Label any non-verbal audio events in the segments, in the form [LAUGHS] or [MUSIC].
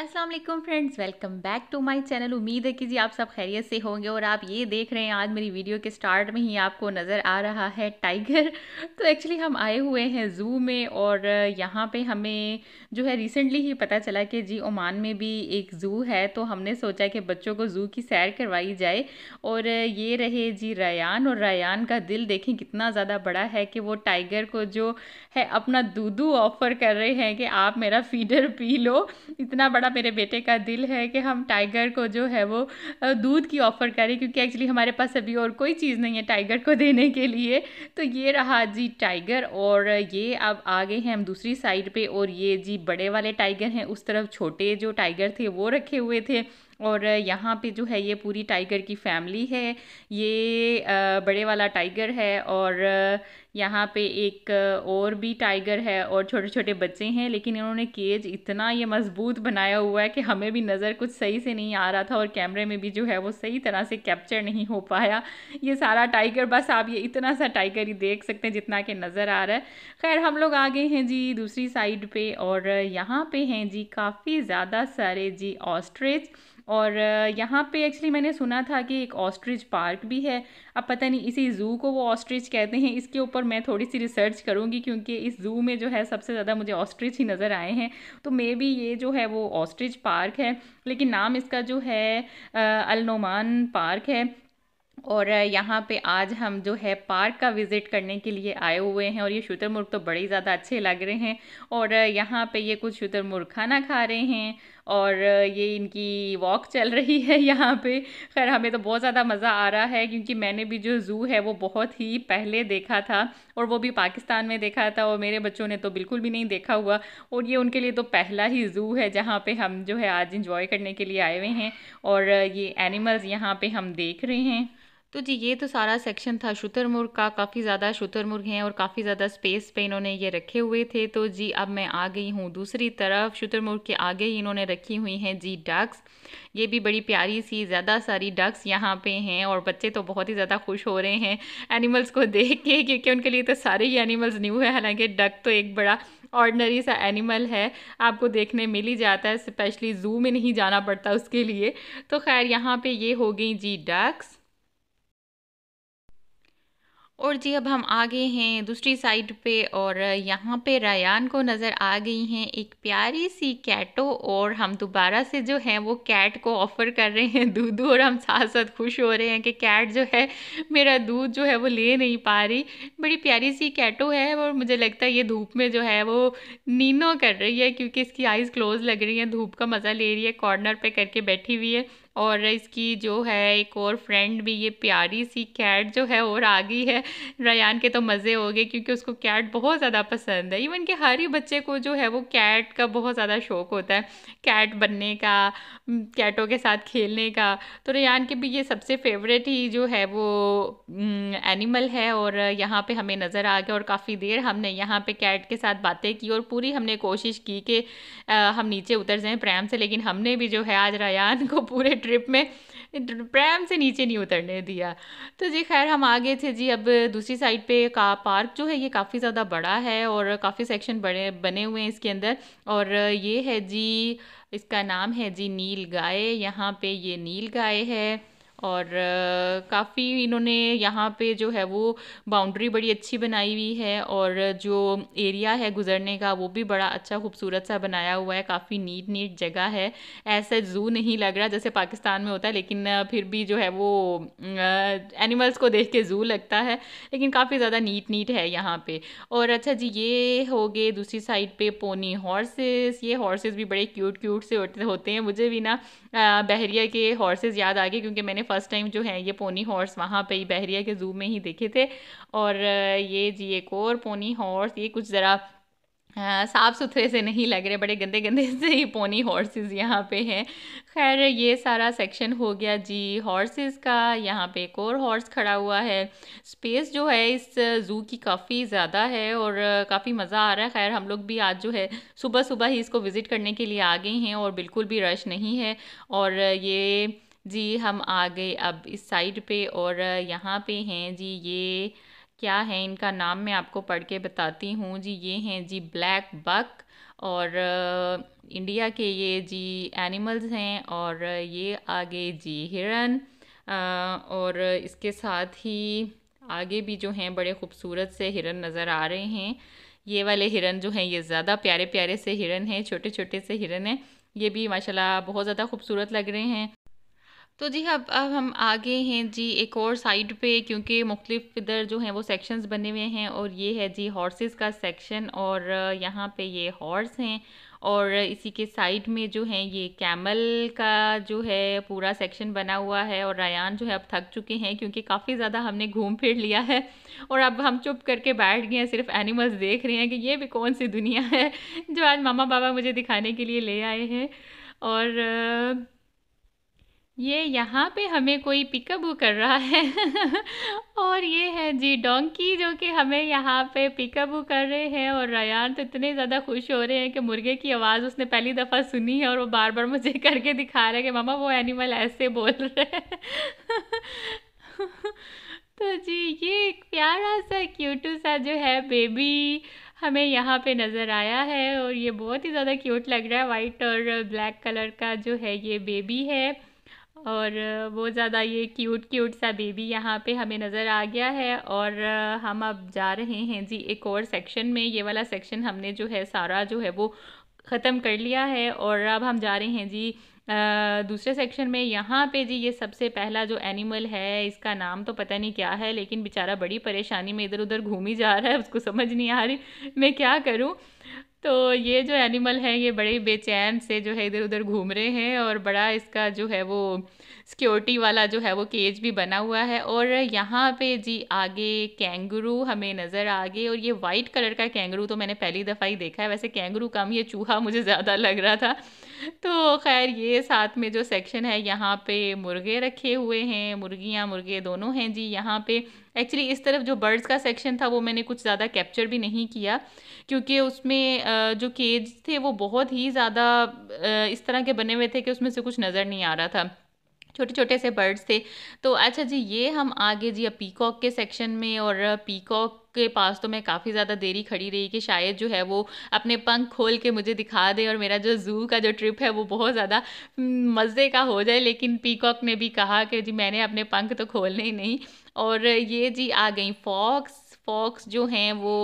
अस्सलाम वालेकुम friends welcome back to my channel उम्मीद है कि जी आप सब खैरियत से होंगे और आप ये देख रहे हैं आज मेरी वीडियो के स्टार्ट में ही आपको नज़र आ रहा है टाइगर [LAUGHS] तो एक्चुअली हम आए हुए हैं ज़ू में और यहाँ पे हमें जो है रिसेंटली ही पता चला कि जी ओमान में भी एक ज़ू है तो हमने सोचा कि बच्चों को ज़ू की सैर करवाई जाए और ये रहे जी रयान और रयान का दिल देखें कितना ज़्यादा बड़ा है कि वो टाइगर को जो है अपना दूध ऑफ़र कर रहे हैं कि आप मेरा फीडर पी लो इतना बड़ा बड़ा मेरे बेटे का दिल है कि हम टाइगर को जो है वो दूध की ऑफ़र करें क्योंकि एक्चुअली हमारे पास अभी और कोई चीज़ नहीं है टाइगर को देने के लिए तो ये रहा जी टाइगर और ये अब आ गए हैं हम दूसरी साइड पे और ये जी बड़े वाले टाइगर हैं उस तरफ छोटे जो टाइगर थे वो रखे हुए थे और यहाँ पे जो है ये पूरी टाइगर की फैमिली है ये बड़े वाला टाइगर है और यहाँ पे एक और भी टाइगर है और छोटे छोटे बच्चे हैं लेकिन इन्होंने केज इतना ये मज़बूत बनाया हुआ है कि हमें भी नज़र कुछ सही से नहीं आ रहा था और कैमरे में भी जो है वो सही तरह से कैप्चर नहीं हो पाया ये सारा टाइगर बस आप ये इतना सा टाइगर ही देख सकते हैं जितना कि नज़र आ रहा है खैर हम लोग आगे हैं जी दूसरी साइड पर और यहाँ पर हैं जी काफ़ी ज़्यादा सारे जी ऑस्ट्रेच और यहाँ पे एक्चुअली मैंने सुना था कि एक ऑस्ट्रिच पार्क भी है अब पता नहीं इसी ज़ू को वो ऑस्ट्रिच कहते हैं इसके ऊपर मैं थोड़ी सी रिसर्च करूँगी क्योंकि इस ज़ू में जो है सबसे ज़्यादा मुझे ऑस्ट्रिच ही नज़र आए हैं तो मे बी ये जो है वो ऑस्ट्रिच पार्क है लेकिन नाम इसका जो है अलनोमान पार्क है और यहाँ पे आज हम जो है पार्क का विज़िट करने के लिए आए हुए हैं और ये शुतुरमुर्ग तो बड़े ज़्यादा अच्छे लग रहे हैं और यहाँ पे ये कुछ शुतुरमुर्ग खाना खा रहे हैं और ये इनकी वॉक चल रही है [LAUGHS] यहाँ पे खैर हमें तो बहुत ज़्यादा मज़ा आ रहा है क्योंकि मैंने भी जो ज़ू है वो बहुत ही पहले देखा था और वो भी पाकिस्तान में देखा था और मेरे बच्चों ने तो बिल्कुल भी नहीं देखा हुआ और ये उनके लिए तो पहला ही ज़ू है जहाँ पे हम जो है आज इंजॉय करने के लिए आए हुए हैं और ये एनिमल्स यहाँ पे हम देख रहे हैं तो जी ये तो सारा सेक्शन था मुर्ग का काफ़ी ज़्यादा मुर्ग हैं और काफ़ी ज़्यादा स्पेस पे इन्होंने ये रखे हुए थे तो जी अब मैं आ गई हूँ दूसरी तरफ मुर्ग के आगे ही इन्होंने रखी हुई हैं जी डक्स ये भी बड़ी प्यारी सी ज़्यादा सारी डक्स यहाँ पे हैं और बच्चे तो बहुत ही ज़्यादा खुश हो रहे हैं एनिमल्स को देख के क्योंकि उनके लिए तो सारे ही एनिमल्स न्यू है हालांकि डक तो एक बड़ा ऑर्डनरी सा एनिमल है आपको देखने मिल ही जाता है स्पेशली ज़ू में नहीं जाना पड़ता उसके लिए तो खैर यहाँ पे ये हो गई जी डक्स और जी अब हम आगे हैं दूसरी साइड पे और यहाँ पे रायान को नज़र आ गई हैं एक प्यारी सी कैटो और हम दोबारा से जो है वो कैट को ऑफ़र कर रहे हैं दूध और हम साथ साथ खुश हो रहे हैं कि कैट जो है मेरा दूध जो है वो ले नहीं पा रही बड़ी प्यारी सी कैटो है और मुझे लगता है ये धूप में जो है वो नीनो कर रही है क्योंकि इसकी आइज़ क्लोज लग रही हैं धूप का मज़ा ले रही है कॉर्नर पर करके बैठी हुई है और इसकी जो है एक और फ्रेंड भी ये प्यारी सी कैट जो है और आ गई है रयान के तो मज़े हो गए क्योंकि उसको कैट बहुत ज़्यादा पसंद है इवन कि हर ही बच्चे को जो है वो कैट का बहुत ज़्यादा शौक़ होता है कैट बनने का कैटों के साथ खेलने का तो रयान के भी ये सबसे फेवरेट ही जो है वो एनिमल है और यहाँ पे हमें नज़र आ गया और काफ़ी देर हमने यहाँ पे कैट के साथ बातें की और पूरी हमने कोशिश की कि हम नीचे उतर जाएँ प्रेम से लेकिन हमने भी जो है आज रयान को पूरे ट्रिप में प्रेम से नीचे नहीं उतरने दिया तो जी खैर हम आगे थे जी अब दूसरी साइड पे का पार्क जो है ये काफ़ी ज़्यादा बड़ा है और काफ़ी सेक्शन बड़े बने हुए हैं इसके अंदर और ये है जी इसका नाम है जी नील गाय यहाँ पे ये नील गाय है और काफ़ी इन्होंने यहाँ पे जो है वो बाउंड्री बड़ी अच्छी बनाई हुई है और जो एरिया है गुज़रने का वो भी बड़ा अच्छा खूबसूरत सा बनाया हुआ है काफ़ी नीट नीट जगह है ऐसा ज़ू नहीं लग रहा जैसे पाकिस्तान में होता है लेकिन फिर भी जो है वो एनिमल्स को देख के ज़ू लगता है लेकिन काफ़ी ज़्यादा नीट नीट है यहाँ पर और अच्छा जी ये हो गए दूसरी साइड पे पोनी हॉर्सेस ये हॉर्सेज भी बड़े क्यूट क्यूट से होते हैं मुझे भी ना बहरिया के हॉर्सेज़ याद आ गए क्योंकि मैंने फ़र्स्ट टाइम जो है ये पोनी हॉर्स वहाँ पे ही बहरिया के जू में ही देखे थे और ये जी एक और पोनी हॉर्स ये कुछ ज़रा साफ़ सुथरे से नहीं लग रहे बड़े गंदे गंदे [LAUGHS] से ही पोनी हॉर्सेस यहाँ पे हैं खैर ये सारा सेक्शन हो गया जी हॉर्सेस का यहाँ पे एक और हॉर्स खड़ा हुआ है स्पेस जो है इस ज़ू की काफ़ी ज़्यादा है और काफ़ी मज़ा आ रहा है खैर हम लोग भी आज जो है सुबह सुबह ही इसको विज़िट करने के लिए आ गए हैं और बिल्कुल भी रश नहीं है और ये जी हम आ गए अब इस साइड पे और यहाँ पे हैं जी ये क्या है इनका नाम मैं आपको पढ़ के बताती हूँ जी ये हैं जी ब्लैक बक और इंडिया के ये जी एनिमल्स हैं और ये आगे जी हिरन और इसके साथ ही आगे भी जो हैं बड़े खूबसूरत से हिरन नज़र आ रहे हैं ये वाले हिरन जो हैं ये ज़्यादा प्यारे प्यारे से हिरन हैं छोटे छोटे से हिरन हैं ये भी माशाल्लाह बहुत ज़्यादा खूबसूरत लग रहे हैं तो जी अब अब हम आगे हैं जी एक और साइड पे क्योंकि मुख्तलिफ इधर जो हैं वो सेक्शंस बने हुए हैं और ये है जी हॉर्सेस का सेक्शन और यहाँ पे ये हॉर्स हैं और इसी के साइड में जो है ये कैमल का जो है पूरा सेक्शन बना हुआ है और रयान जो है अब थक चुके हैं क्योंकि काफ़ी ज़्यादा हमने घूम फिर लिया है और अब हम चुप करके बैठ गए हैं सिर्फ एनिमल्स देख रहे हैं कि ये भी कौन सी दुनिया है जो आज मामा बाबा मुझे दिखाने के लिए ले आए हैं और ये यहाँ पे हमें कोई पिकअप कर रहा है [LAUGHS] और ये है जी डोंकी जो कि हमें यहाँ पे पिकअप कर रहे हैं और रयान तो इतने ज़्यादा खुश हो रहे हैं कि मुर्गे की आवाज़ उसने पहली दफ़ा सुनी है और वो बार बार मुझे [LAUGHS] करके दिखा रहे हैं कि मामा वो एनिमल ऐसे बोल रहे हैं [LAUGHS] तो जी ये एक प्यारा सा क्यूटू सा जो है बेबी हमें यहाँ पे नज़र आया है और ये बहुत ही ज़्यादा क्यूट लग रहा है वाइट और ब्लैक कलर का जो है ये बेबी है और बहुत ज़्यादा ये क्यूट क्यूट सा बेबी यहाँ पे हमें नज़र आ गया है और हम अब जा रहे हैं जी एक और सेक्शन में ये वाला सेक्शन हमने जो है सारा जो है वो ख़त्म कर लिया है और अब हम जा रहे हैं जी आ, दूसरे सेक्शन में यहाँ पे जी ये सबसे पहला जो एनिमल है इसका नाम तो पता नहीं क्या है लेकिन बेचारा बड़ी परेशानी में इधर उधर घूम ही जा रहा है उसको समझ नहीं आ रही मैं क्या करूँ तो ये जो एनिमल है ये बड़े बेचैन से जो है इधर उधर घूम रहे हैं और बड़ा इसका जो है वो सिक्योरिटी वाला जो है वो केज भी बना हुआ है और यहाँ पे जी आगे कैंगरू हमें नज़र आ गए और ये वाइट कलर का कैंगरू तो मैंने पहली दफ़ा ही देखा है वैसे कैंगरू कम ये चूहा मुझे ज़्यादा लग रहा था तो खैर ये साथ में जो सेक्शन है यहाँ पे मुर्गे रखे हुए हैं मुर्गियाँ मुर्गे दोनों हैं जी यहाँ पे एक्चुअली इस तरफ जो बर्ड्स का सेक्शन था वो मैंने कुछ ज़्यादा कैप्चर भी नहीं किया क्योंकि उसमें जो केज थे वो बहुत ही ज़्यादा इस तरह के बने हुए थे कि उसमें से कुछ नज़र नहीं आ रहा था छोटे छोटे से बर्ड्स थे तो अच्छा जी ये हम आगे जी अब पीकॉक के सेक्शन में और पीकॉक के पास तो मैं काफ़ी ज़्यादा देरी खड़ी रही कि शायद जो है वो अपने पंख खोल के मुझे दिखा दे और मेरा जो जू का जो ट्रिप है वो बहुत ज़्यादा हम्म, मज़े का हो जाए लेकिन पीकॉक ने भी कहा कि जी मैंने अपने पंख तो खोलने ही नहीं और ये जी आ गई फॉक्स फॉक्स जो हैं वो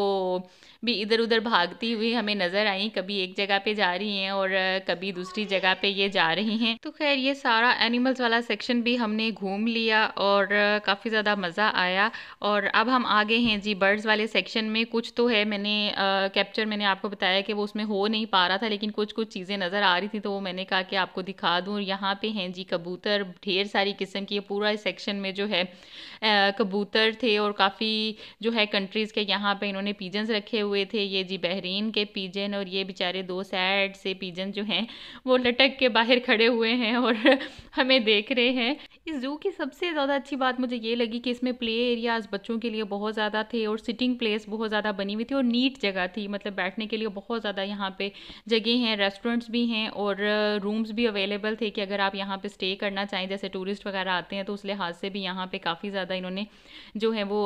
भी इधर उधर भागती हुई हमें नज़र आई कभी एक जगह पे जा रही हैं और कभी दूसरी जगह पे ये जा रही हैं तो खैर ये सारा एनिमल्स वाला सेक्शन भी हमने घूम लिया और काफ़ी ज़्यादा मज़ा आया और अब हम आगे हैं जी बर्ड्स वाले सेक्शन में कुछ तो है मैंने कैप्चर मैंने आपको बताया कि वो उसमें हो नहीं पा रहा था लेकिन कुछ कुछ चीज़ें नज़र आ रही थी तो वो मैंने कहा कि आपको दिखा दूँ यहाँ पर हैं जी कबूतर ढेर सारी किस्म की पूरा सेक्शन में जो है कबूतर थे और काफ़ी जो है कंट्रीज़ के यहाँ पे इन्होंने पीजन्स रखे हुए थे ये जी बहरीन के पीजन और ये बेचारे दो सैड से पीजन जो हैं वो लटक के बाहर खड़े हुए हैं और [LAUGHS] हमें देख रहे हैं इस ज़ू की सबसे ज़्यादा अच्छी बात मुझे ये लगी कि इसमें प्ले एरियाज़ बच्चों के लिए बहुत ज़्यादा थे और सिटिंग प्लेस बहुत ज़्यादा बनी हुई थी और नीट जगह थी मतलब बैठने के लिए बहुत ज़्यादा यहाँ पे जगह हैं रेस्टोरेंट्स भी हैं और रूम्स भी अवेलेबल थे कि अगर आप यहाँ पर स्टे करना चाहें जैसे टूरिस्ट वगैरह आते हैं तो उस लिहाज से भी यहाँ पर काफ़ी ज़्यादा इन्होंने जो है वो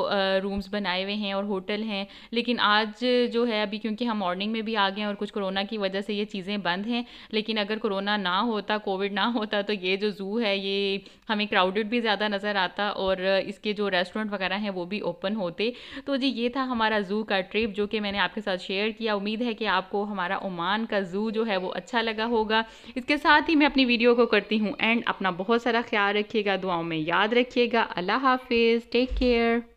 रूम्स बनाए हुए हैं और होटल हैं लेकिन आज जो है अभी क्योंकि हम मॉर्निंग में भी आ गए हैं और कुछ कोरोना की वजह से ये चीज़ें बंद हैं लेकिन अगर कोरोना ना होता कोविड ना होता तो ये जो ज़ू है ये हमें हमें क्राउडेड भी ज़्यादा नज़र आता और इसके जो रेस्टोरेंट वगैरह हैं वो भी ओपन होते तो जी ये था हमारा ज़ू का ट्रिप जो कि मैंने आपके साथ शेयर किया उम्मीद है कि आपको हमारा ओमान का ज़ू जो है वो अच्छा लगा होगा इसके साथ ही मैं अपनी वीडियो को करती हूँ एंड अपना बहुत सारा ख्याल रखिएगा दुआओं में याद रखिएगा अल्लाह हाफिज़ टेक केयर